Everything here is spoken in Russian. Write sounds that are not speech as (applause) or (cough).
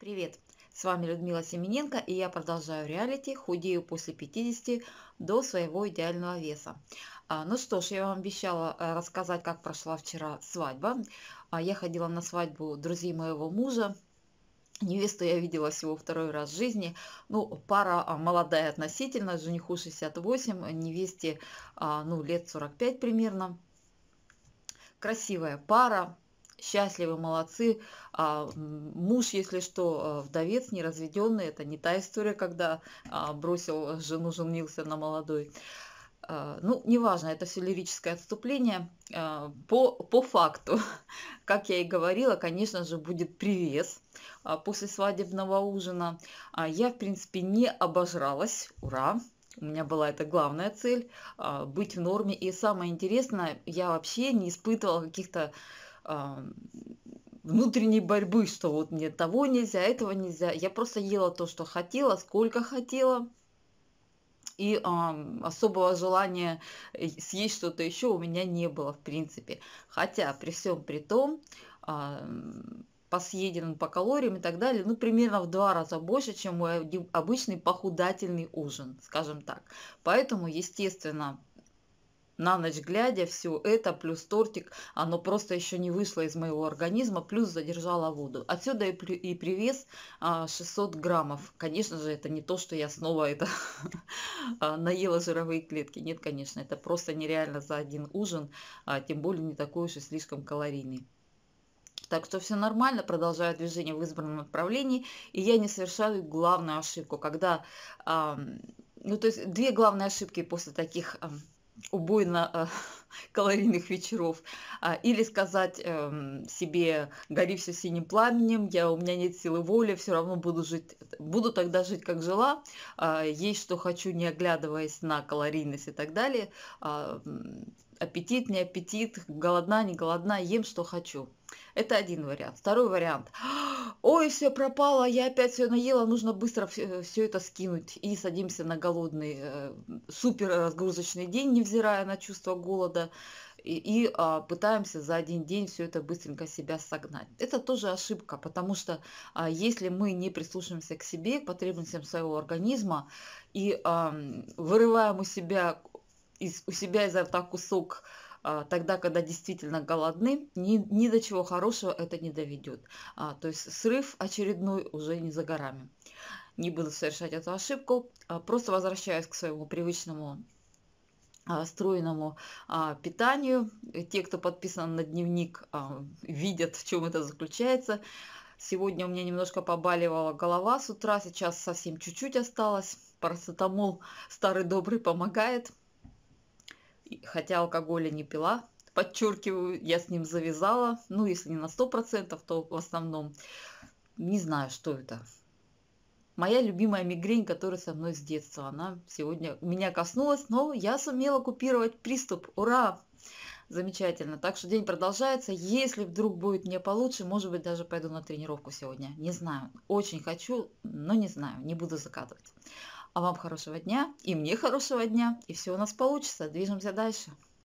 Привет! С вами Людмила Семененко и я продолжаю реалити «Худею после 50 до своего идеального веса». А, ну что ж, я вам обещала э, рассказать, как прошла вчера свадьба. А, я ходила на свадьбу друзей моего мужа, Невесту я видела всего второй раз в жизни. Ну, пара а, молодая относительно, жениху 68, невесте ну, лет 45 примерно. Красивая пара, счастливы, молодцы. А муж, если что, а, вдовец, неразведенный, это не та история, когда а, бросил жену, женился на молодой. А, ну, неважно, это все лирическое отступление. По, по факту, (laughs) как я и говорила, конечно же, будет привес после свадебного ужина. Я, в принципе, не обожралась. Ура! У меня была это главная цель – быть в норме. И самое интересное, я вообще не испытывала каких-то внутренней борьбы, что вот мне того нельзя, этого нельзя. Я просто ела то, что хотела, сколько хотела. И э, особого желания э, съесть что-то еще у меня не было, в принципе. Хотя при всем при том, э, по съеденным, по калориям и так далее, ну, примерно в два раза больше, чем мой обычный похудательный ужин, скажем так. Поэтому, естественно, на ночь глядя, все это, плюс тортик, оно просто еще не вышло из моего организма, плюс задержала воду. Отсюда и, и привес 600 а, граммов. Конечно же, это не то, что я снова это (laughs) а, наела жировые клетки. Нет, конечно, это просто нереально за один ужин, а тем более не такой уж и слишком калорийный. Так что все нормально, продолжаю движение в избранном направлении, и я не совершаю главную ошибку, когда... ну, то есть две главные ошибки после таких убойно э, (laughs) калорийных вечеров. А, или сказать эм, себе, гори все синим пламенем, я, у меня нет силы воли, все равно буду жить, буду тогда жить, как жила, а, есть что хочу, не оглядываясь на калорийность и так далее. А, аппетит, не аппетит, голодна, не голодна, ем, что хочу. Это один вариант. Второй вариант. (gasps) Ой, все пропало, я опять все наела, нужно быстро все это скинуть. И садимся на голодный, э, супер разгрузочный день, невзирая на чувство голода. И, и а, пытаемся за один день все это быстренько себя согнать. Это тоже ошибка, потому что а, если мы не прислушиваемся к себе, к потребностям своего организма и а, вырываем у себя из, у себя изо рта кусок а, тогда, когда действительно голодны, ни, ни до чего хорошего это не доведет. А, то есть срыв очередной уже не за горами. Не буду совершать эту ошибку, а, просто возвращаюсь к своему привычному а, стройному а, питанию. И те, кто подписан на дневник, а, видят, в чем это заключается. Сегодня у меня немножко побаливала голова с утра, сейчас совсем чуть-чуть осталось. Парацетамол старый добрый помогает хотя алкоголя не пила. Подчеркиваю, я с ним завязала, ну, если не на 100%, то в основном. Не знаю, что это. Моя любимая мигрень, которая со мной с детства, она сегодня меня коснулась, но я сумела купировать приступ. Ура! Замечательно. Так что день продолжается. Если вдруг будет мне получше, может быть, даже пойду на тренировку сегодня. Не знаю. Очень хочу, но не знаю. Не буду закатывать. А вам хорошего дня, и мне хорошего дня, и все у нас получится. Движемся дальше.